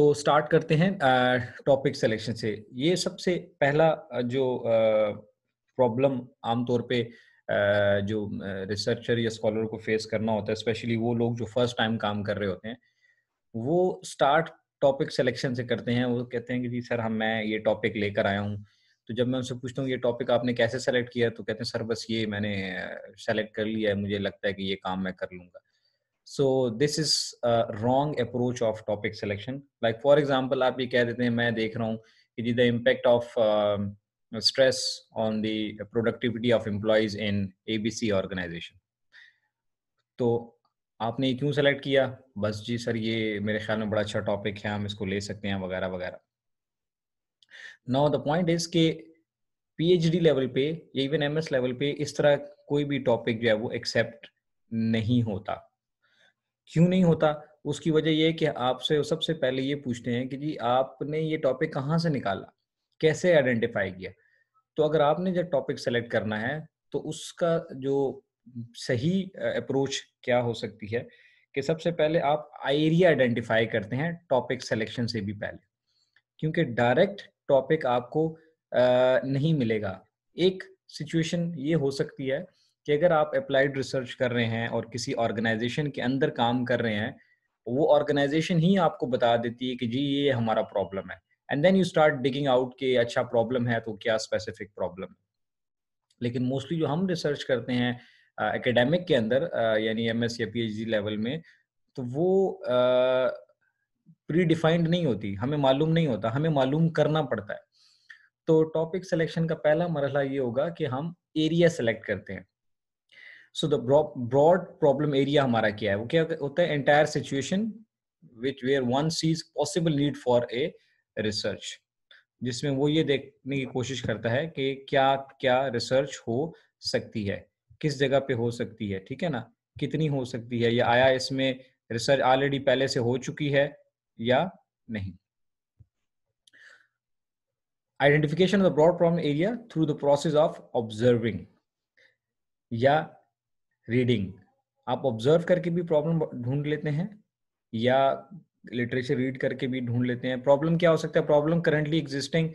तो स्टार्ट करते हैं टॉपिक सिलेक्शन से ये सबसे पहला जो प्रॉब्लम आमतौर पे जो रिसर्चर या स्कॉलर को फेस करना होता है स्पेशली वो लोग जो फर्स्ट टाइम काम कर रहे होते हैं वो स्टार्ट टॉपिक सिलेक्शन से करते हैं वो कहते हैं कि जी सर हम मैं ये टॉपिक लेकर आया हूँ तो जब मैं उनसे पूछता हूँ ये टॉपिक आपने कैसे सेलेक्ट किया तो कहते हैं सर बस ये मैंने सेलेक्ट कर लिया है मुझे लगता है कि ये काम मैं कर लूंगा so this is wrong approach of topic selection like for example आप ये कह देते हैं मैं देख रहा हूँ कि जी impact of stress on the productivity of employees in A B C organisation तो आपने ये क्यों सेलेक्ट किया बस जी सर ये मेरे ख्याल में बड़ा अच्छा टॉपिक है हम इसको ले सकते हैं वगैरह वगैरह नाउ द पॉइंट इज के पीएचडी लेवल पे या इवन एमएस लेवल पे इस तरह कोई भी टॉपिक जो है वो एक्सेप्ट नहीं होता क्यों नहीं होता उसकी वजह यह कि आपसे सबसे पहले ये पूछते हैं कि जी आपने ये टॉपिक कहाँ से निकाला कैसे आइडेंटिफाई किया तो अगर आपने जब टॉपिक सेलेक्ट करना है तो उसका जो सही अप्रोच क्या हो सकती है कि सबसे पहले आप एरिया आइडेंटिफाई करते हैं टॉपिक सेलेक्शन से भी पहले क्योंकि डायरेक्ट टॉपिक आपको नहीं मिलेगा एक सिचुएशन ये हो सकती है कि अगर आप अप्लाइड रिसर्च कर रहे हैं और किसी ऑर्गेनाइजेशन के अंदर काम कर रहे हैं वो ऑर्गेनाइजेशन ही आपको बता देती है कि जी ये हमारा प्रॉब्लम है and then you start digging out कि अच्छा प्रॉब्लम है तो क्या स्पेसिफिक प्रॉब्लम है लेकिन मोस्टली जो हम रिसर्च करते हैं एकेडमिक uh, के अंदर uh, यानी एम या पी लेवल में तो वो प्री uh, डिफाइंड नहीं होती हमें मालूम नहीं होता हमें मालूम करना पड़ता है तो टॉपिक सिलेक्शन का पहला मरहला ये होगा कि हम एरिया सेलेक्ट करते हैं so the broad problem area हमारा क्या है वो क्या होता है entire situation which where one sees possible need for a research जिसमें वो ये देखने की कोशिश करता है कि क्या क्या रिसर्च हो सकती है किस जगह पे हो सकती है ठीक है ना कितनी हो सकती है या आया इसमें रिसर्च ऑलरेडी पहले से हो चुकी है या नहीं identification of the broad problem area through the process of observing या रीडिंग आप ऑब्जर्व करके भी प्रॉब्लम ढूंढ लेते हैं या लिटरेचर रीड करके भी ढूंढ लेते हैं प्रॉब्लम क्या हो सकता है problem currently existing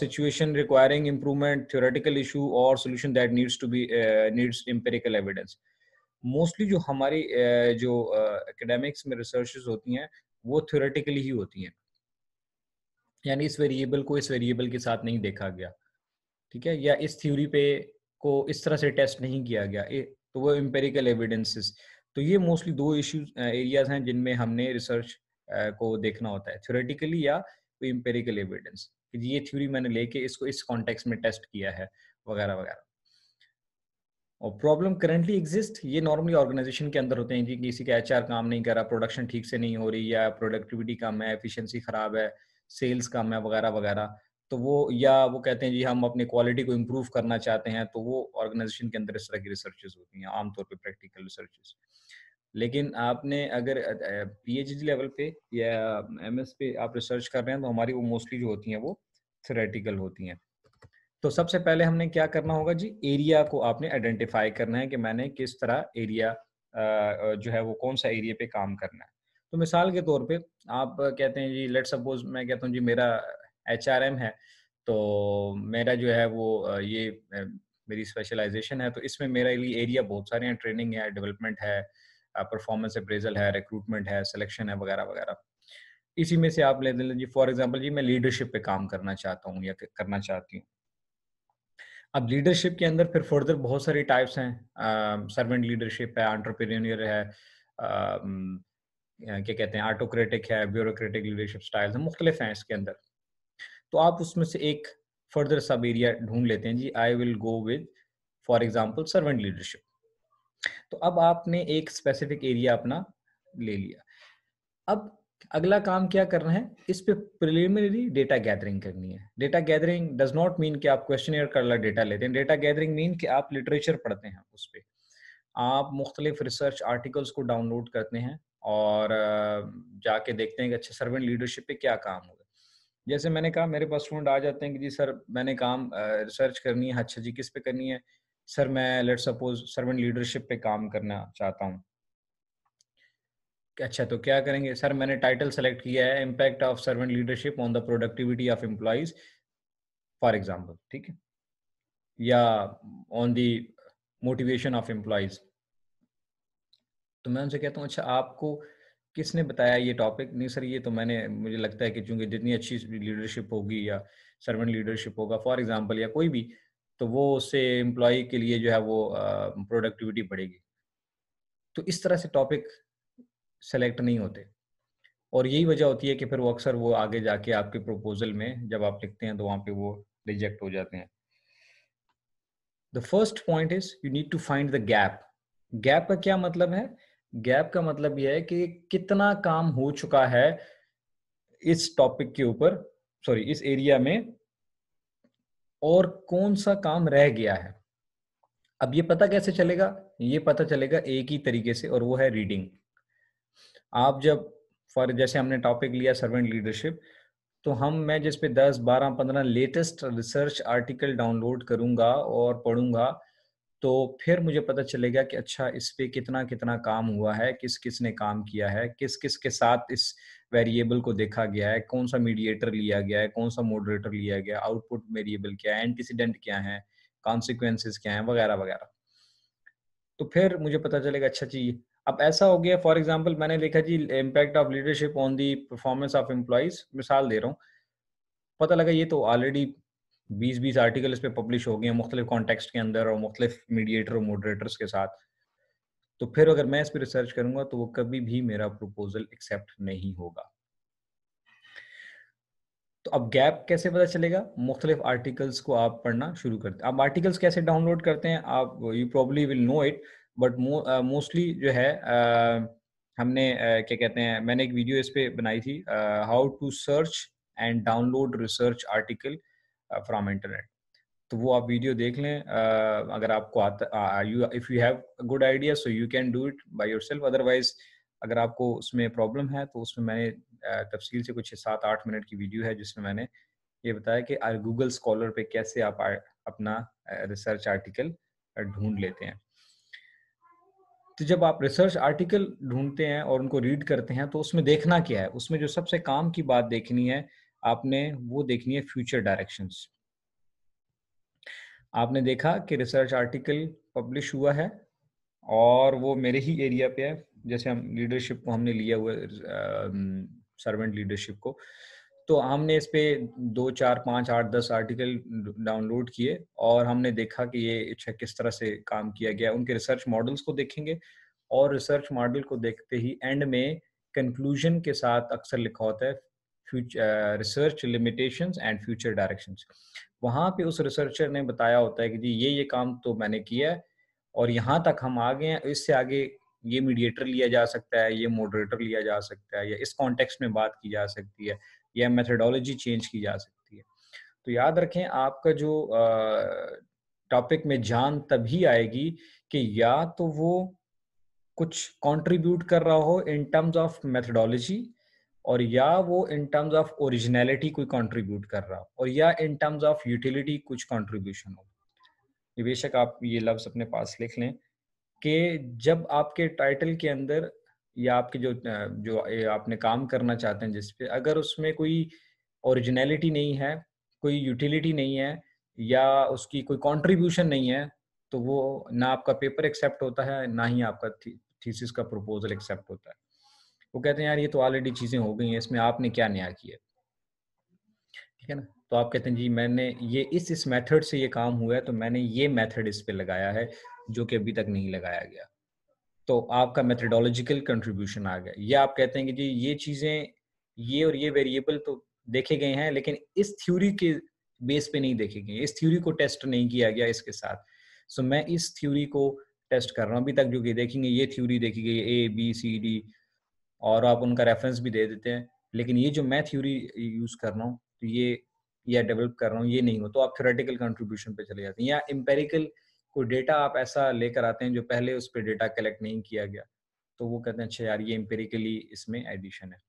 situation requiring improvement theoretical issue और solution that needs to be needs empirical evidence mostly जो हमारी uh, जो एकेडमिक्स uh, में रिसर्च होती हैं वो थ्योरेटिकली ही होती हैं यानी इस वेरिएबल को इस वेरिएबल के साथ नहीं देखा गया ठीक है या इस थ्योरी पे को इस तरह से टेस्ट नहीं किया गया तो वो एम्पेरिकल एविडेंसेस तो ये मोस्टली दो इश्यूज एरियाज हैं जिनमें हमने रिसर्च को देखना होता है थ्योरेटिकली या एम्पेरिकल एविडेंस ये थ्योरी मैंने लेके इसको इस कॉन्टेक्स में टेस्ट किया है वगैरह वगैरह और प्रॉब्लम करेंटली एग्जिस्ट ये नॉर्मली ऑर्गेनाइजेशन के अंदर होते हैं जी किसी का एच काम नहीं कर रहा प्रोडक्शन ठीक से नहीं हो रही या प्रोडक्टिविटी कम है एफिशिएंसी खराब है सेल्स कम है वगैरह वगैरह तो वो या वो कहते हैं जी हम अपने क्वालिटी को इम्प्रूव करना चाहते हैं तो वो ऑर्गेनाइजेशन के अंदर इस तरह की रिसर्चेज होती हैं आमतौर पर प्रैक्टिकल रिसर्चेज लेकिन आपने अगर पी लेवल पे या एमएस पे आप रिसर्च कर रहे हैं तो हमारी वो मोस्टली जो होती हैं वो थेरेटिकल होती हैं तो सबसे पहले हमने क्या करना होगा जी एरिया को आपने आइडेंटिफाई करना है कि मैंने किस तरह एरिया जो है वो कौन सा एरिया पे काम करना है तो मिसाल के तौर पे आप कहते हैं जी लेट सपोज मैं कहता हूँ जी मेरा एच है तो मेरा जो है वो ये मेरी स्पेशलाइजेशन है तो इसमें मेरा लिए एरिया बहुत सारे हैं ट्रेनिंग है डेवलपमेंट है परफॉर्मेंस अप्रेजल है रिक्रूटमेंट है सिलेक्शन है वगैरह वगैरह इसी में से आप ले लें जी फॉर एग्जाम्पल जी मैं लीडरशिप पे काम करना चाहता हूँ या करना चाहती हूँ अब लीडरशिप के अंदर फिर फर्दर बहुत सारी टाइप्स हैं सर्वेंट लीडरशिप है आंट्रप्रेन्योर है क्या कहते हैं आटोक्रेटिक है ब्यूरोक्रेटिक लीडरशिप स्टाइल्स हैं मुख्तलिफ हैं इसके अंदर तो आप उसमें से एक फर्दर सब एरिया ढूंढ लेते हैं जी I will go with for example servant leadership तो अब आपने एक स्पेसिफिक एरिया अपना ले लिया अब अगला काम क्या करना है इस पे प्रिलिमिनरी डेटा गैदरिंग करनी है data gathering does not mean कि आप क्वेश्चन कर ला डेटा लेते हैं डेटा गैदरिंग मीन कि आप लिटरेचर पढ़ते हैं उस पर आप मुख्तलिफ रिसर्च आर्टिकल्स को डाउनलोड करते हैं और जाके देखते हैं कि अच्छा सर्वेंट लीडरशिप पे क्या काम हुआ जैसे मैंने कहा मेरे पास स्टूडेंट आ जाते हैं कि जी सर मैंने काम रिसर्च करनी है अच्छा जी किस पे करनी है सर मैं लेट सपोज सर्वेंट लीडरशिप पे काम करना चाहता हूँ अच्छा तो क्या करेंगे सर मैंने टाइटल सेलेक्ट किया है impact of servant leadership on the productivity of employees for example ठीक है या on the motivation of employees तो मैं उनसे कहता हूँ अच्छा आपको किसने बताया ये टॉपिक नहीं सर ये तो मैंने मुझे लगता है कि चूंकि जितनी अच्छी लीडरशिप होगी या सर्वेंट लीडरशिप होगा फॉर एग्जाम्पल या कोई भी तो वो उससे एम्प्लॉय के लिए जो है वो प्रोडक्टिविटी बढ़ेगी तो इस तरह से टॉपिक सेलेक्ट नहीं होते और यही वजह होती है कि फिर वो अक्सर वो आगे जाके आपके प्रपोजल में जब आप लिखते हैं तो वहां पे वो रिजेक्ट हो जाते हैं the first point is you need to find the gap gap का क्या मतलब है गैप का मतलब यह है कि कितना काम हो चुका है इस टॉपिक के ऊपर सॉरी इस एरिया में और कौन सा काम रह गया है अब ये पता कैसे चलेगा ये पता चलेगा एक ही तरीके से और वो है रीडिंग आप जब फॉर जैसे हमने टॉपिक लिया सर्वेंट लीडरशिप तो हम मैं जिस पे 10, 12, 15 लेटेस्ट रिसर्च आर्टिकल डाउनलोड करूंगा और पढ़ूंगा तो फिर मुझे पता चलेगा कि अच्छा इस पे कितना कितना काम हुआ है किस किस ने काम किया है किस किस के साथ इस वेरिएबल को देखा गया है कौन सा मीडिएटर लिया गया है कौन सा मॉडरेटर लिया गया आउटपुट वेरिएबल क्या है एंटीसीडेंट क्या है कॉन्सिक्वेंसेस क्या है वगैरह वगैरह तो फिर मुझे पता चलेगा अच्छा जी अब ऐसा हो गया फॉर एग्जाम्पल मैंने लिखा जी impact of leadership on the performance of employees मिसाल दे रहा हूँ पता लगा ये तो ऑलरेडी बीस बीस आर्टिकल इस पर पब्लिश हो गए हैं मुख्तलिफ कॉन्टेक्स्ट के अंदर और मुख्तलिफ मीडिएटर और मोडरेटर्स के साथ तो फिर अगर मैं इस पर रिसर्च करूंगा तो वो कभी भी मेरा प्रपोजल एक्सेप्ट नहीं होगा तो अब गैप कैसे पता चलेगा मुख्तलिफ आर्टिकल्स को आप पढ़ना शुरू करते हैं आप आर्टिकल्स कैसे डाउनलोड करते हैं आप you probably will know it but mostly जो है uh, हमने uh, क्या कहते हैं मैंने एक वीडियो इस पर बनाई थी how to search and download research article from uh, internet तो वो आप वीडियो देख लें uh, अगर आपको आता you if you have good idea so you can do it by yourself otherwise अगर आपको उसमें प्रॉब्लम है तो उसमें मैंने uh, तफसील से कुछ सात आठ मिनट की वीडियो है जिसमें मैंने ये बताया कि गूगल स्कॉलर पे कैसे आप अपना रिसर्च uh, आर्टिकल ढूंढ लेते हैं तो जब आप रिसर्च आर्टिकल ढूंढते हैं और उनको रीड करते हैं तो उसमें देखना क्या है उसमें जो सबसे काम की बात देखनी है आपने वो देखनी है फ्यूचर डायरेक्शन आपने देखा कि रिसर्च आर्टिकल पब्लिश हुआ है और वो मेरे ही एरिया पे है जैसे हम लीडरशिप को हमने लिया हुआ सर्वेंट लीडरशिप को तो हमने इस पे दो चार पाँच आठ दस आर्टिकल डाउनलोड किए और हमने देखा कि ये अच्छा किस तरह से काम किया गया उनके रिसर्च मॉडल्स को देखेंगे और रिसर्च मॉडल को देखते ही एंड में कंक्लूजन के साथ अक्सर लिखा होता है research limitations and future directions वहां पे उस रिसर्चर ने बताया होता है कि जी ये ये काम तो मैंने किया है और यहाँ तक हम आ गए हैं इससे आगे ये मीडिएटर लिया जा सकता है ये मॉडरेटर लिया जा सकता है या इस कॉन्टेक्स्ट में बात की जा सकती है या मेथडोलॉजी चेंज की जा सकती है तो याद रखें आपका जो टॉपिक में जान तभी आएगी कि या तो वो कुछ कंट्रीब्यूट कर रहा हो इन टर्म्स ऑफ मेथडोलॉजी और या वो इन टर्म्स ऑफ ओरिजिनलिटी कोई कंट्रीब्यूट कर रहा हो और या इन टर्म्स ऑफ यूटिलिटी कुछ कंट्रीब्यूशन हो ये बेशक आप ये लफ्ज अपने पास लिख लें कि जब आपके टाइटल के अंदर या आपके जो जो आपने काम करना चाहते हैं जिसपे अगर उसमें कोई ओरिजिनलिटी नहीं है कोई यूटिलिटी नहीं है या उसकी कोई कंट्रीब्यूशन नहीं है तो वो ना आपका पेपर एक्सेप्ट होता है ना ही आपका थी, थीसिस का प्रपोजल एक्सेप्ट होता है वो कहते हैं यार ये तो ऑलरेडी चीज़ें हो गई हैं इसमें आपने क्या नया किया ठीक है ना तो आप कहते हैं जी मैंने ये इस इस मेथड से ये काम हुआ है तो मैंने ये मेथड इस पे लगाया है जो कि अभी तक नहीं लगाया गया तो आपका मेथडोलॉजिकल कंट्रीब्यूशन आ गया या आप कहते हैं कि जी ये चीज़ें ये और ये वेरिएबल तो देखे गए हैं लेकिन इस थ्योरी के बेस पे नहीं देखे गए इस थ्योरी को टेस्ट नहीं किया गया इसके साथ सो मैं इस थ्योरी को टेस्ट कर रहा हूँ अभी तक जो कि देखेंगे ये थ्योरी देखी गई ए बी सी डी और आप उनका रेफरेंस भी दे देते हैं लेकिन ये जो मैं थ्योरी यूज कर रहा हूँ तो ये या डेवलप कर रहा हूँ ये नहीं हो तो आप थ्योरेटिकल कंट्रीब्यूशन पे चले जाते हैं या एम्पेरिकल कोई डेटा आप ऐसा लेकर आते हैं जो पहले उस पर डेटा कलेक्ट नहीं किया गया तो वो कहते हैं अच्छा यार ये एम्पेरिकली इसमें एडिशन है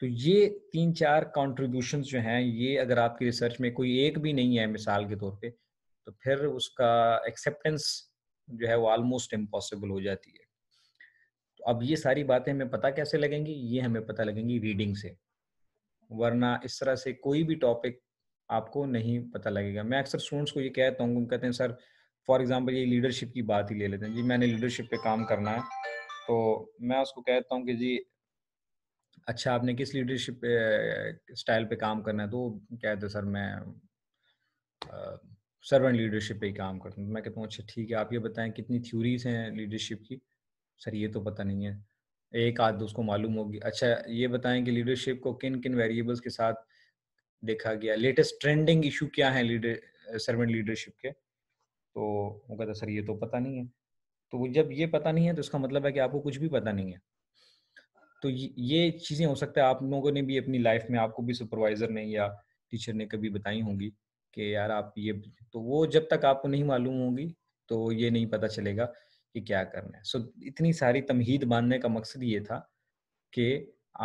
तो ये तीन चार कॉन्ट्रीब्यूशन जो हैं ये अगर आपकी रिसर्च में कोई एक भी नहीं है मिसाल के तौर पर तो फिर उसका एक्सेप्टेंस जो है वो ऑलमोस्ट इम्पॉसिबल हो जाती है अब ये सारी बातें हमें पता कैसे लगेंगी ये हमें पता लगेंगी रीडिंग से वरना इस तरह से कोई भी टॉपिक आपको नहीं पता लगेगा मैं अक्सर स्टूडेंट्स को ये कहता हूँ कहते हैं सर फॉर एग्जाम्पल ये लीडरशिप की बात ही ले लेते हैं जी मैंने लीडरशिप पे काम करना है तो मैं उसको कहता हूँ कि जी अच्छा आपने किस लीडरशिप स्टाइल पे काम करना है तो कहते सर मैं सर्वेंट लीडरशिप पे ही काम करता हूँ तो मैं कहता हूँ अच्छा ठीक है आप ये बताएं कितनी थ्योरीज हैं लीडरशिप की सर ये तो पता नहीं है एक आध उसको मालूम होगी अच्छा ये बताएं कि लीडरशिप को किन किन वेरिएबल्स के साथ देखा गया लेटेस्ट ट्रेंडिंग इशू क्या है लीडर सर्वेंट लीडरशिप के तो वो कहता सर ये तो पता नहीं है तो जब ये पता नहीं है तो इसका मतलब है कि आपको कुछ भी पता नहीं है तो ये चीज़ें हो सकता है आप लोगों ने भी अपनी लाइफ में आपको भी सुपरवाइजर ने या टीचर ने कभी बताई होंगी कि यार आप ये तो वो जब तक आपको नहीं मालूम होगी तो ये नहीं पता चलेगा कि क्या करना है सो so, इतनी सारी तमहीद बांधने का मकसद ये था कि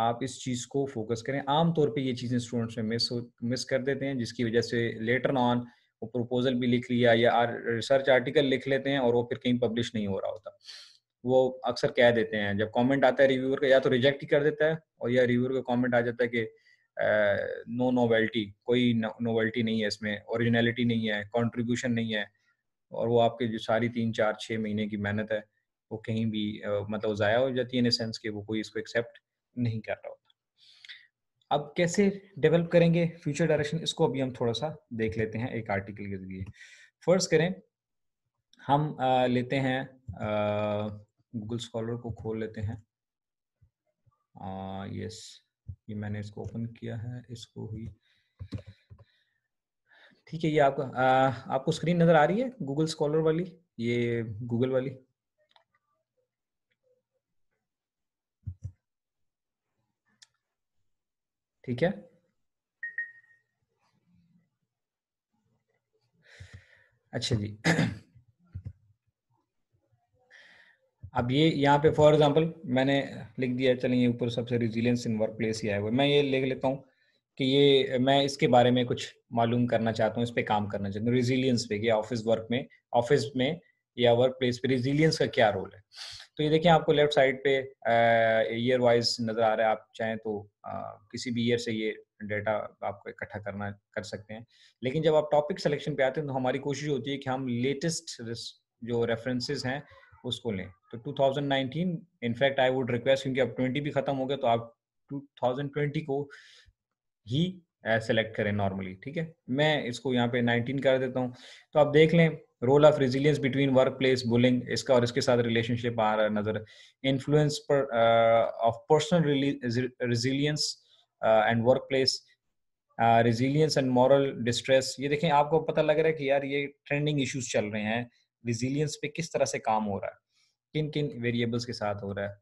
आप इस चीज़ को फोकस करें आमतौर पे ये चीज़ें स्टूडेंट्स में मिस हो मिस कर देते हैं जिसकी वजह से लेटर ऑन वो प्रपोजल भी लिख लिया या रिसर्च आर्टिकल लिख लेते हैं और वो फिर कहीं पब्लिश नहीं हो रहा होता वो अक्सर कह देते हैं जब कमेंट आता है रिव्यूअर का या तो रिजेक्ट ही कर देता है और या रिव्यूअर का कमेंट आ जाता है कि नो नोवेल्टी कोई नोवेल्टी नहीं है इसमें ओरिजिनलिटी नहीं है कंट्रीब्यूशन नहीं है और वो आपके जो सारी तीन चार छः महीने की मेहनत है वो कहीं भी मतलब ज़ाया हो जाती है इन सेंस कि वो कोई इसको एक्सेप्ट नहीं कर रहा होता अब कैसे डेवलप करेंगे फ्यूचर डायरेक्शन इसको अभी हम थोड़ा सा देख लेते हैं एक आर्टिकल के जरिए फर्स्ट करें हम लेते हैं गूगल स्कॉलर को खोल लेते हैं यस ये मैंने इसको ओपन किया है इसको ही ठीक है ये आपको आ, आपको स्क्रीन नजर आ रही है गूगल स्कॉलर वाली ये गूगल वाली ठीक है अच्छा जी अब ये यहाँ पे फॉर एग्जांपल मैंने लिख दिया चलिए ऊपर सबसे रिजिलियंस इन वर्क प्लेस ही आया हुआ मैं ये लिख लेता हूँ कि ये मैं इसके बारे में कुछ मालूम करना चाहता हूँ इस पर काम करना चाहता हूँ रिजिलियंस पे या ऑफिस वर्क में ऑफिस में या वर्क प्लेस पे रिजिलियंस का क्या रोल है तो ये देखिए आपको लेफ्ट साइड पे ईयर वाइज नज़र आ रहा है आप चाहें तो आ, किसी भी ईयर से ये डेटा आपको इकट्ठा करना कर सकते हैं लेकिन जब आप टॉपिक सिलेक्शन पे आते हैं तो हमारी कोशिश होती है कि हम लेटेस्ट जो रेफरेंसेस हैं उसको लें तो 2019 इनफैक्ट आई वुड रिक्वेस्ट क्योंकि अब 20 भी खत्म हो गया तो आप 2020 को ही सेलेक्ट uh, करें नॉर्मली ठीक है मैं इसको यहाँ पे 19 कर देता हूँ तो आप देख लें role of resilience between workplace bullying इसका और इसके साथ रिलेशनशिप आ रहा है नजर इन्फ्लुएंस पर of personal resilience and workplace resilience and moral distress ये देखें आपको पता लग रहा है कि यार ये ट्रेंडिंग इश्यूज चल रहे हैं रिजिलियंस पे किस तरह से काम हो रहा है किन किन वेरिएबल्स के साथ हो रहा है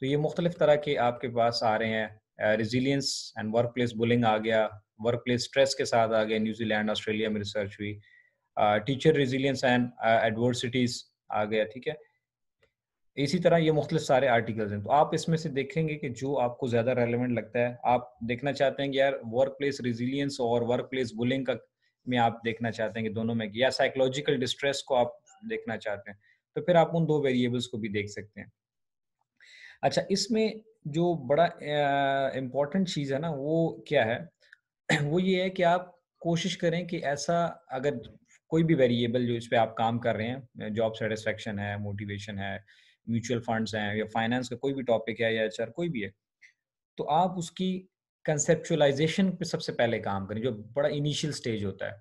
तो ये मुख्तलिफ तरह के आपके पास आ रहे हैं resilience and workplace bullying आ गया वर्क प्लेस स्ट्रेस के साथ आ गया न्यूजीलैंड ऑस्ट्रेलिया में रिसर्च हुई टीचर रिजिलियंस एंड एडवर्सिटीज आ गया ठीक है इसी तरह ये मुख्तलिफ सारे आर्टिकल्स हैं तो आप इसमें से देखेंगे कि जो आपको ज़्यादा रेलिवेंट लगता है आप देखना चाहते हैं कि यार वर्क प्लेस रिजिलियंस और वर्क प्लेस बुलिंग का में आप देखना चाहते हैं कि दोनों में या साइकोलॉजिकल डिस्ट्रेस को आप देखना चाहते हैं तो फिर आप उन दो वेरिएबल्स को भी देख सकते हैं अच्छा इसमें जो बड़ा इम्पोर्टेंट चीज है ना वो क्या है वो ये है कि आप कोशिश करें कि ऐसा अगर कोई भी वेरिएबल जो इस पर आप काम कर रहे हैं जॉब सेटिस्फेक्शन है मोटिवेशन है म्यूचुअल फंड्स हैं या फाइनेंस का कोई भी टॉपिक है या एचआर कोई भी है तो आप उसकी कंसेप्चुलाइजेशन पे सबसे पहले काम करें जो बड़ा इनिशियल स्टेज होता है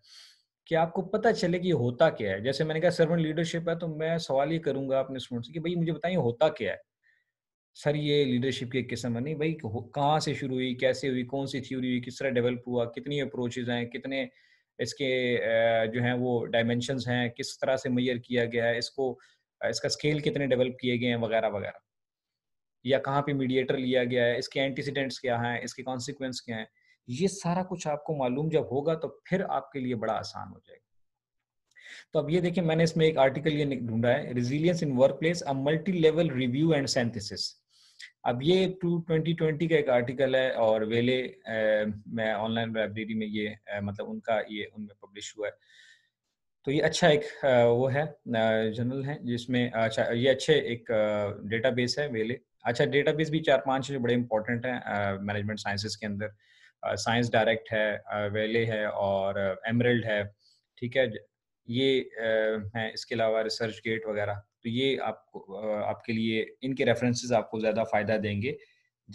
कि आपको पता चले कि होता क्या है जैसे मैंने कहा सर्वेंट लीडरशिप है तो मैं सवाल ये करूंगा अपने स्टूडेंट से कि भाई मुझे बताइए होता क्या है सर ये लीडरशिप की एक किस्म है नहीं भाई कहाँ से शुरू हुई कैसे हुई कौन सी थ्योरी हुई किस तरह डेवलप हुआ कितनी अप्रोचेज हैं कितने इसके जो हैं वो डायमेंशन हैं किस तरह से मैयर किया गया है इसको इसका स्केल कितने डेवलप किए गए हैं वगैरह वगैरह या कहाँ पे मीडिएटर लिया गया है इसके एंटीसीडेंट्स क्या हैं इसके कॉन्सिक्वेंस क्या हैं ये सारा कुछ आपको मालूम जब होगा तो फिर आपके लिए बड़ा आसान हो जाएगा तो अब ये देखिए मैंने इसमें एक आर्टिकल ये ढूंढा है resilience in workplace a multi level review and synthesis अब ये टू ट्वेंटी ट्वेंटी का एक आर्टिकल है और वेले मैं ऑनलाइन लाइब्रेरी में ये मतलब उनका ये उनमें पब्लिश हुआ है तो ये अच्छा एक वो है जर्नल है जिसमें अच्छा ये अच्छे एक डेटाबेस है वेले अच्छा डेटाबेस भी चार पांच जो बड़े इंपॉर्टेंट हैं मैनेजमेंट साइंसेस के अंदर साइंस डायरेक्ट है वेले है और एमरल्ड है ठीक है ये है इसके अलावा रिसर्च गेट वगैरह तो ये आपको आपके लिए इनके रेफरेंसेस आपको ज़्यादा फायदा देंगे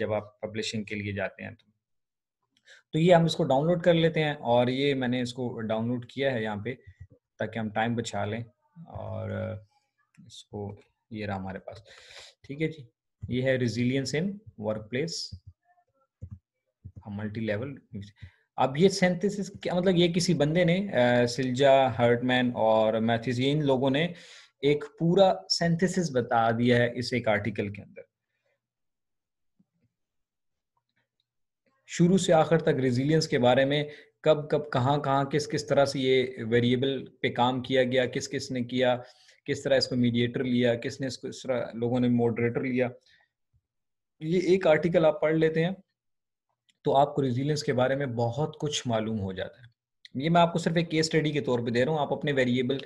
जब आप पब्लिशिंग के लिए जाते हैं तो तो ये हम इसको डाउनलोड कर लेते हैं और ये मैंने इसको डाउनलोड किया है यहाँ पे ताकि हम टाइम बचा लें और इसको ये रहा हमारे पास ठीक है जी ये है resilience in workplace multi level अब ये सेंथिस मतलब ये किसी बंदे ने सिल्जा हर्टमैन और मैथिस ये इन लोगों ने एक पूरा सेंथेसिस बता दिया है इस एक आर्टिकल के अंदर शुरू से आखिर तक रेजिलियंस के बारे में कब कब कहाँ कहाँ किस किस तरह से ये वेरिएबल पे काम किया गया किस किस ने किया किस तरह इसको मीडिएटर लिया किसने इसको इस तरह लोगों ने मॉडरेटर लिया ये एक आर्टिकल आप पढ़ लेते हैं तो आपको रेजिलियंस के बारे में बहुत कुछ मालूम हो जाता है ये मैं आपको सिर्फ एक केस स्टडी के तौर पे दे रहा हूँ आप अपने वेरिएबल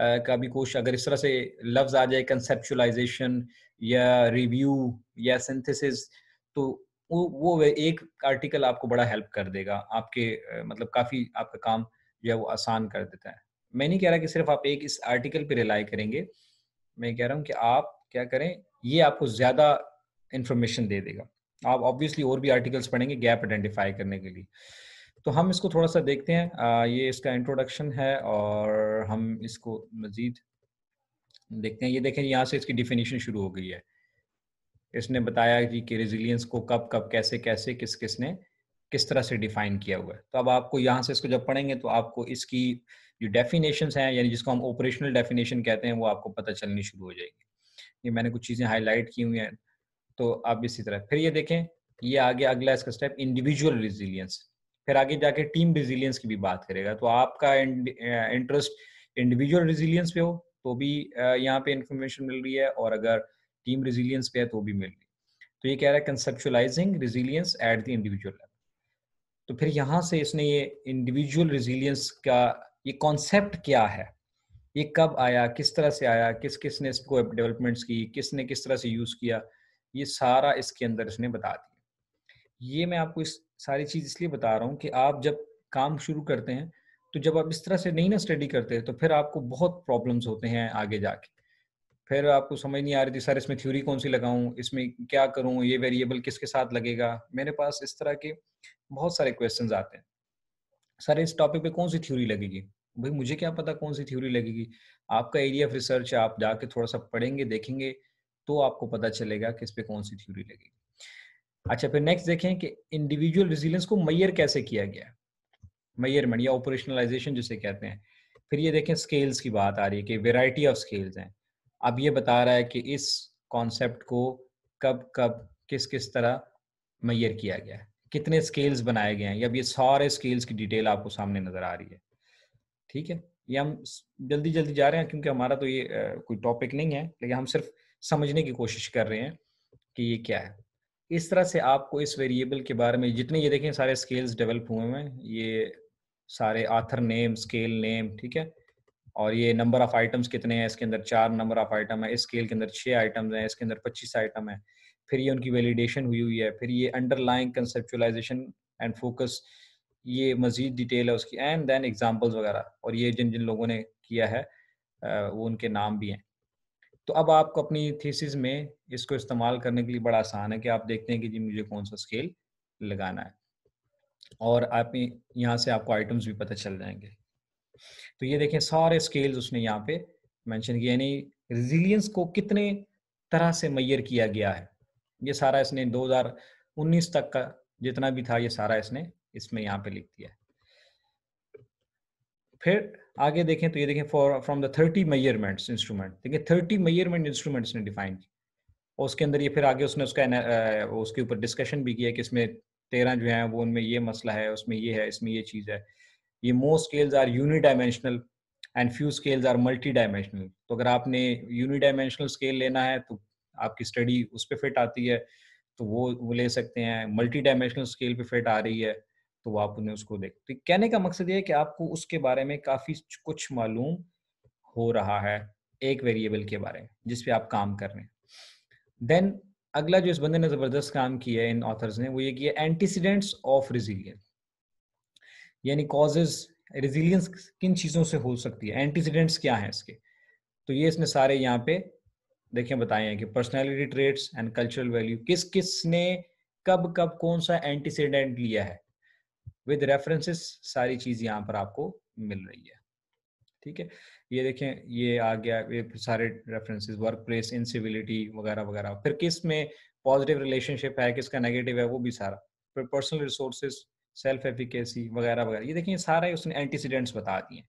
का भी कोश अगर इस तरह से लफ्ज आ जाए कंसेप्चुलाइजेशन या रिव्यू या सिंथेसिस तो वो वो एक आर्टिकल आपको बड़ा हेल्प कर देगा आपके मतलब काफ़ी आपका काम जो है वो आसान कर देता है मैं नहीं कह रहा कि सिर्फ आप एक इस आर्टिकल पे रिलाई करेंगे मैं कह रहा हूँ कि आप क्या करें ये आपको ज़्यादा इंफॉर्मेशन दे देगा आप ऑब्वियसली और भी आर्टिकल्स पढ़ेंगे गैप आइडेंटिफाई करने के लिए तो हम इसको थोड़ा सा देखते हैं ये इसका इंट्रोडक्शन है और हम इसको मज़ीद देखते हैं ये देखें यहाँ से इसकी डिफिनीशन शुरू हो गई है इसने बताया जी कि रेजिलियंस को कब कब कैसे कैसे किस किस ने किस तरह से डिफाइन किया हुआ है तो अब आपको यहाँ से इसको जब पढ़ेंगे तो आपको इसकी जो डेफिनेशन हैं यानी जिसको हम ऑपरेशनल डेफिनेशन कहते हैं वो आपको पता चलनी शुरू हो जाएगी ये मैंने कुछ चीज़ें हाईलाइट की हुई हैं तो आप इसी तरह फिर ये देखें ये आगे अगला इसका स्टेप इंडिविजुअल रेजिलियंस फिर आगे जाके टीम रेजिलियंस की भी बात करेगा तो आपका इंटरेस्ट इंडिविजुअल रेजिलियंस पे हो तो भी यहाँ पे इंफॉर्मेशन मिल रही है और अगर टीम रेजिलियंस पे है तो भी मिल रही है तो ये कह रहा है conceptualising resilience at the individual level तो फिर यहाँ से इसने ये इंडिविजुअल रेजिलियंस का ये कॉन्सेप्ट क्या है ये कब आया किस तरह से आया किस किस ने इसको डेवलपमेंट्स की किसने किस तरह से यूज़ किया ये सारा इसके अंदर इसने बता दिया ये मैं आपको इस सारी चीज इसलिए बता रहा हूँ कि आप जब काम शुरू करते हैं तो जब आप इस तरह से नहीं ना स्टडी करते तो फिर आपको बहुत प्रॉब्लम्स होते हैं आगे जाके फिर आपको समझ नहीं आ रही थी सर इसमें थ्योरी कौन सी लगाऊं इसमें क्या करूं ये वेरिएबल किसके साथ लगेगा मेरे पास इस तरह के बहुत सारे क्वेश्चन आते हैं सर इस टॉपिक पे कौन सी थ्योरी लगेगी भाई मुझे क्या पता कौन सी थ्योरी लगेगी आपका एरिया ऑफ रिसर्च है आप जाके थोड़ा सा पढ़ेंगे देखेंगे तो आपको पता चलेगा कि इस पर कौन सी थ्योरी लगेगी अच्छा फिर नेक्स्ट देखें कि इंडिविजुअल विजिलेंस को मैयर कैसे किया गया मैयरमेंट या ऑपरेशनलाइजेशन जिसे कहते हैं फिर ये देखें स्केल्स की बात आ रही है कि वेराइटी ऑफ स्केल्स हैं अब ये बता रहा है कि इस कॉन्सेप्ट को कब कब किस किस तरह मैयर किया गया है कितने स्केल्स बनाए गए हैं या ये सारे स्केल्स की डिटेल आपको सामने नजर आ रही है ठीक है ये हम जल्दी जल्दी जा रहे हैं क्योंकि हमारा तो ये कोई टॉपिक नहीं है लेकिन हम सिर्फ समझने की कोशिश कर रहे हैं कि ये क्या है इस तरह से आपको इस वेरिएबल के बारे में जितने ये देखें सारे स्केल्स डेवलप हुए हैं ये सारे आथर नेम स्केल नेम ठीक है और ये नंबर ऑफ आइटम्स कितने हैं इसके अंदर चार नंबर ऑफ आइटम है इस स्केल के अंदर छः आइटम्स हैं इसके अंदर पच्चीस आइटम है फिर ये उनकी वैलिडेशन हुई हुई है फिर ये लाइन कंसेप्चुलाइजेशन एंड फोकस ये मजीद डिटेल है उसकी एंड देन एग्जाम्पल्स वगैरह और ये जिन जिन लोगों ने किया है वो उनके नाम भी हैं तो अब आपको अपनी थीसिस में इसको इस्तेमाल करने के लिए बड़ा आसान है कि आप देखते हैं कि जी मुझे कौन सा स्केल लगाना है और आप यहाँ से आपको आइटम्स भी पता चल जाएंगे तो ये देखें सारे स्केल्स उसने यहाँ पे मेंशन किया यानी रिजिलियंस को कितने तरह से मैयर किया गया है ये सारा इसने 2019 तक का जितना भी था ये सारा इसने इसमें यहाँ पे लिख दिया फिर आगे देखें तो ये देखें for from the thirty measurements instrument देखिए थर्टी मयरमेंट इंस्ट्रूमेंट्स ने डिफाइन किया और उसके अंदर ये फिर आगे उसने उसका आ, उसके ऊपर डिस्कशन भी किया कि इसमें तेरह जो है वो उनमें ये मसला है उसमें ये है इसमें ये चीज़ है ये most scales are unidimensional and few scales are multidimensional तो अगर आपने यूनि डायमेंशनल स्केल लेना है तो आपकी स्टडी उस पर फिट आती है तो वो वो ले सकते हैं मल्टी डायमेंशनल स्केल पे फिट आ रही है तो आप उन्हें उसको देख तो कहने का मकसद ये है कि आपको उसके बारे में काफ़ी कुछ मालूम हो रहा है एक वेरिएबल के बारे में जिसपे आप काम कर रहे हैं देन अगला जो इस बंदे ने ज़बरदस्त काम किया है इन ऑथर्स ने वो ये किया एंटीसीडेंट्स ऑफ रिजिलियंस यानी कॉजेज रिजिलियंस किन चीज़ों से हो सकती है एंटीसीडेंट्स क्या है इसके तो ये इसने सारे यहाँ पे देखें बताए हैं कि personality traits and cultural value किस किस ने कब कब कौन सा एंटीसीडेंट लिया है विद रेफरेंसेस सारी चीज यहाँ पर आपको मिल रही है ठीक है ये देखें ये आ गया ये सारे रेफरेंसेस वर्क प्लेस इनसिविलिटी वगैरह वगैरह फिर किस में पॉजिटिव रिलेशनशिप है किसका नेगेटिव है वो भी सारा फिर पर्सनल रिसोर्सेज सेल्फ एफिकेसी वगैरह वगैरह ये देखिए सारा उसने एंटीसीडेंट्स बता दिए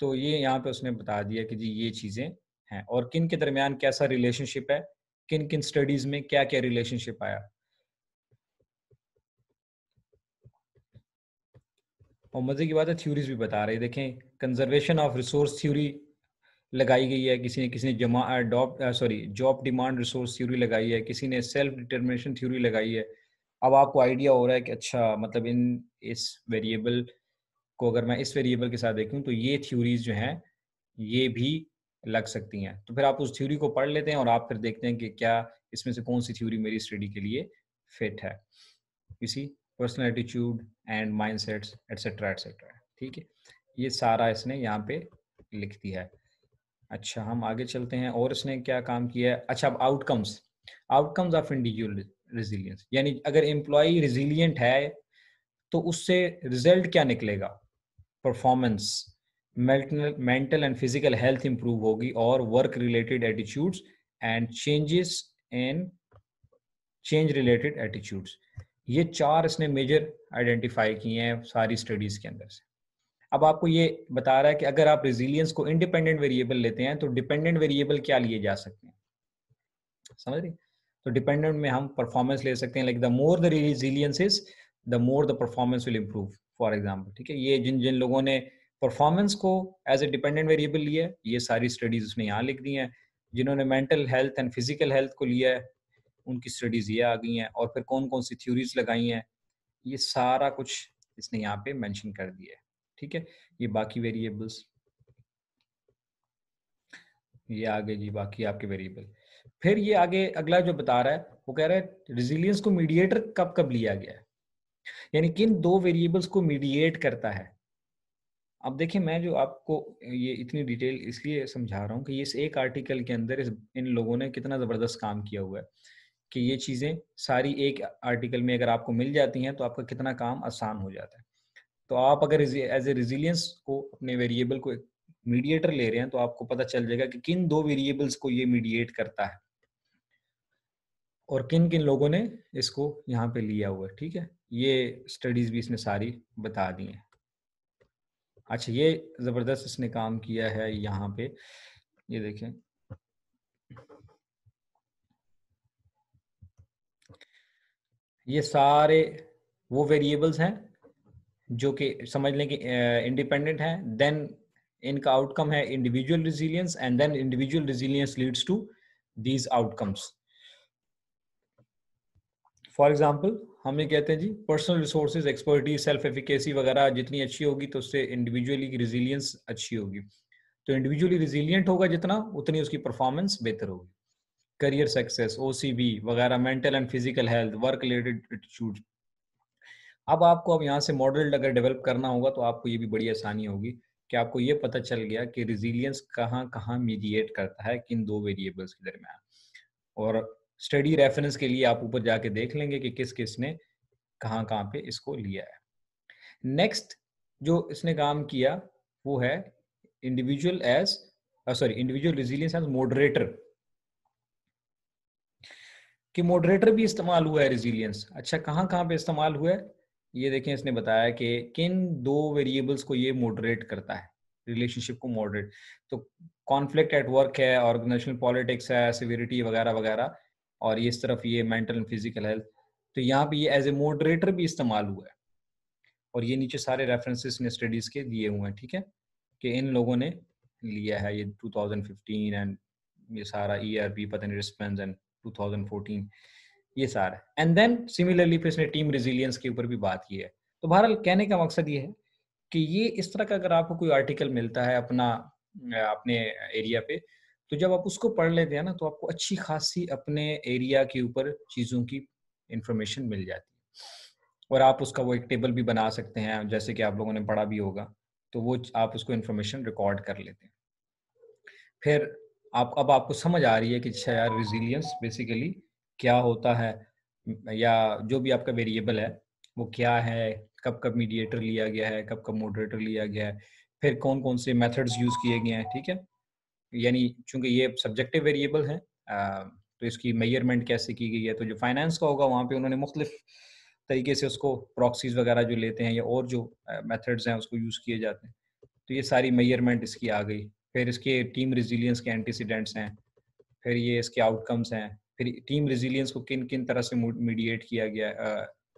तो ये यहाँ पे उसने बता दिया कि जी ये चीज़ें हैं और किन के दरमियान कैसा रिलेशनशिप है किन किन स्टडीज़ में क्या क्या रिलेशनशिप आया और मजे की बात है थ्योरीज भी बता रहे हैं देखें कंजर्वेशन ऑफ रिसोर्स थ्योरी लगाई गई है किसी ने किसी ने जमा sorry job demand resource theory लगाई है किसी ने सेल्फ डिटर्मिनेशन थ्योरी लगाई है अब आपको आइडिया हो रहा है कि अच्छा मतलब इन इस वेरिएबल को अगर मैं इस वेरिएबल के साथ देखूं तो ये थ्योरीज जो हैं ये भी लग सकती हैं तो फिर आप उस थ्योरी को पढ़ लेते हैं और आप फिर देखते हैं कि क्या इसमें से कौन सी थ्योरी मेरी स्टडी के लिए फिट है इसी personal attitude and mindsets etcetera etcetera ठीक है ये सारा इसने यहाँ पे लिख दिया है अच्छा हम आगे चलते हैं और इसने क्या काम किया है अच्छा अब outcomes outcomes of individual resilience यानी अगर एम्प्लॉई रिजिलियंट है तो उससे रिजल्ट क्या निकलेगा performance mental and physical health improve होगी और work related attitudes and changes in change related attitudes ये चार इसने मेजर आइडेंटिफाई किए हैं सारी स्टडीज के अंदर से अब आपको ये बता रहा है कि अगर आप रेजिलियंस को इंडिपेंडेंट वेरिएबल लेते हैं तो डिपेंडेंट वेरिएबल क्या लिए जा सकते हैं समझ रहे तो डिपेंडेंट में हम परफॉर्मेंस ले सकते हैं like the more the resilience is the more the performance will improve for example ठीक है ये जिन जिन लोगों ने परफॉर्मेंस को एज ए डिपेंडेंट वेरिएबल लिया है ये सारी स्टडीज उसने यहाँ लिख दी हैं जिन्होंने mental health and physical health को लिया है उनकी स्टडीज ये आ गई हैं और फिर कौन कौन सी थ्योरीज लगाई हैं ये सारा कुछ इसने यहाँ पे मेंशन कर दिया है ठीक है ये बाकी वेरिएबल्स ये आगे जी बाकी आपके वेरिएबल फिर ये आगे अगला जो बता रहा है वो कह रहा है रिजिलियंस को मीडिएटर कब कब लिया गया है यानी किन दो वेरिएबल्स को मीडिएट करता है अब देखिए मैं जो आपको ये इतनी डिटेल इसलिए समझा रहा हूँ कि इस एक आर्टिकल के अंदर इस इन लोगों ने कितना ज़बरदस्त काम किया हुआ है कि ये चीज़ें सारी एक आर्टिकल में अगर आपको मिल जाती हैं तो आपका कितना काम आसान हो जाता है तो आप अगर एज ए रिजिलियंस को अपने वेरिएबल को एक मीडिएटर ले रहे हैं तो आपको पता चल जाएगा कि किन दो वेरिएबल्स को ये मीडिएट करता है और किन किन लोगों ने इसको यहाँ पे लिया हुआ है ठीक है ये स्टडीज भी इसने सारी बता दी है अच्छा ये जबरदस्त इसने काम किया है यहाँ पे ये देखें ये सारे वो वेरिएबल्स हैं जो कि समझ लें कि इंडिपेंडेंट हैं देन इनका आउटकम है individual resilience and then individual resilience leads to these outcomes for example हम ये कहते हैं जी personal resources expertise self efficacy वगैरह जितनी अच्छी होगी तो उससे इंडिविजुअली की रिजिलियंस अच्छी होगी तो इंडिविजुअली रिजिलियंट होगा जितना उतनी उसकी परफॉर्मेंस बेहतर होगी career success बी वगैरह mental and physical health work related attitude अब आपको अब यहाँ से मॉडल अगर डेवलप करना होगा तो आपको ये भी बड़ी आसानी होगी कि आपको ये पता चल गया कि रिजिलियंस कहाँ कहाँ मीडिएट करता है किन दो वेरिएबल्स के दरमियान और स्टडी रेफरेंस के लिए आप ऊपर जाके देख लेंगे कि किस किस ने कहाँ कहाँ पे इसको लिया है नेक्स्ट जो इसने काम किया वो है individual as sorry individual resilience as moderator कि मॉडरेटर भी इस्तेमाल हुआ है रिजिलियंस अच्छा कहाँ कहाँ पे इस्तेमाल हुआ है ये देखें इसने बताया कि किन दो वेरिएबल्स को ये मॉडरेट करता है रिलेशनशिप को मॉडरेट तो कॉन्फ्लिक्ट एट वर्क है ऑर्गेनाइजेशनल पॉलिटिक्स है सिविरिटी वगैरह वगैरह और इस तरफ ये मेंटल एंड फिजिकल हेल्थ तो यहाँ पे ये एज ए मॉडरेटर भी इस्तेमाल हुआ है और ये नीचे सारे रेफरेंसेस ने स्टडीज के दिए हुए हैं ठीक है कि इन लोगों ने लिया है ये 2015 एंड ये सारा ई आर पी पता नहीं रिस्पेंस एंड 2014 ये सारा एंड देन सिमिलरली फिर इसने टीम रिजिलियंस के ऊपर भी बात की है तो बहरहाल कहने का मकसद ये है कि ये इस तरह का अगर आपको कोई आर्टिकल मिलता है अपना अपने एरिया पे तो जब आप उसको पढ़ लेते हैं ना तो आपको अच्छी खासी अपने एरिया के ऊपर चीज़ों की इंफॉर्मेशन मिल जाती है और आप उसका वो एक टेबल भी बना सकते हैं जैसे कि आप लोगों ने पढ़ा भी होगा तो वो आप उसको इंफॉर्मेशन रिकॉर्ड कर लेते हैं फिर आप अब आपको समझ आ रही है कि अच्छा यार रिजिलियंस बेसिकली क्या होता है या जो भी आपका वेरिएबल है वो क्या है कब कब मीडिएटर लिया गया है कब कब मोडरेटर लिया गया है फिर कौन कौन से मेथड्स यूज किए गए हैं ठीक है यानी चूंकि ये सब्जेक्टिव वेरिएबल है तो इसकी मेजरमेंट कैसे की गई है तो जो फाइनेंस का होगा वहाँ पे उन्होंने मुख्तलिफ तरीके से उसको प्रॉक्सीज वगैरह जो लेते हैं या और जो मेथड्स हैं उसको यूज़ किए जाते हैं तो ये सारी मेजरमेंट इसकी आ गई फिर इसके टीम रिजिलियंस के एंटीसीडेंट्स हैं फिर ये इसके आउटकम्स हैं फिर टीम रिजिलियंस को किन किन तरह से मीडिएट किया गया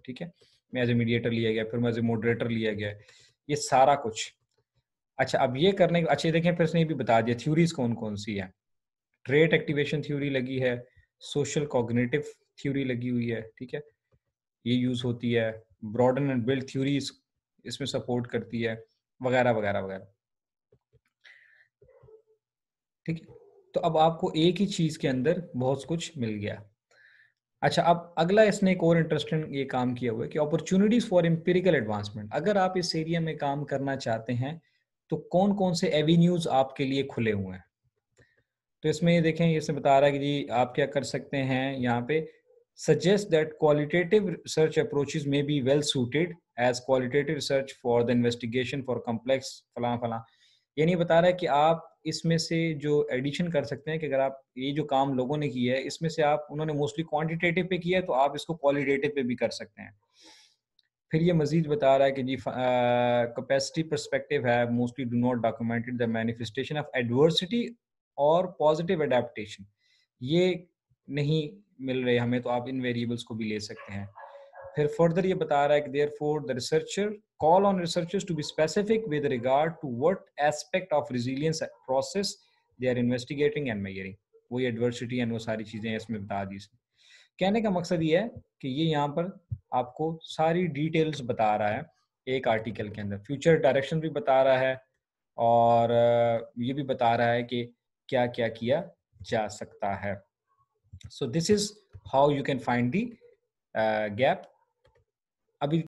ठीक है मैं एज ए मीडिएटर लिया गया फिर मैं एज ए मॉडरेटर लिया गया ये सारा कुछ अच्छा अब ये करने अच्छे देखें फिर इसने भी बता दिया थ्यूरीज कौन कौन सी है ट्रेड एक्टिवेशन थ्यूरी लगी है सोशल कॉग्नेटिव थ्यूरी लगी हुई है ठीक है ये यूज होती है ब्रॉडन एंड बिल्ड थ्यूरी इसमें सपोर्ट करती है वगैरह वगैरह वगैरह ठीक है तो अब आपको एक ही चीज के अंदर बहुत कुछ मिल गया अच्छा अब अगला इसने एक और इंटरेस्टिंग ये काम किया हुआ है कि अपॉर्चुनिटीज फॉर एम्पेरिकल एडवांसमेंट अगर आप इस एरिया में काम करना चाहते हैं तो कौन कौन से एवेन्यूज आपके लिए खुले हुए हैं तो इसमें ये देखें ये बता रहा है कि जी आप क्या कर सकते हैं यहाँ पे suggest that qualitative research approaches में be well suited as qualitative research for the investigation for complex फला फला ये नहीं बता रहा है कि आप इसमें से जो एडिशन कर सकते हैं कि अगर आप ये जो काम लोगों ने किया है इसमें से आप उन्होंने मोस्टली क्वान्टिटेटिव पे किया है तो आप इसको क्वालिटेटिव पे भी कर सकते हैं फिर ये मजीद बता रहा है कि जी कैपेसिटी परस्पेक्टिव है mostly do not documented the manifestation of adversity और पॉजिटिव अडेप्टशन ये नहीं मिल रहे हमें तो आप इन वेरिएबल्स को भी ले सकते हैं फिर फर्दर ये बता रहा है कि there the researcher call on researchers to be specific with regard to what aspect of resilience process they are investigating and measuring वही एडवर्सिटी एंड वो सारी चीजें इसमें बता दी कहने का मकसद ये है कि ये यहाँ पर आपको सारी डिटेल्स बता रहा है एक आर्टिकल के अंदर फ्यूचर डायरेक्शन भी बता रहा है और ये भी बता रहा है कि क्या क्या किया जा सकता है so this is how you can find the gap अभी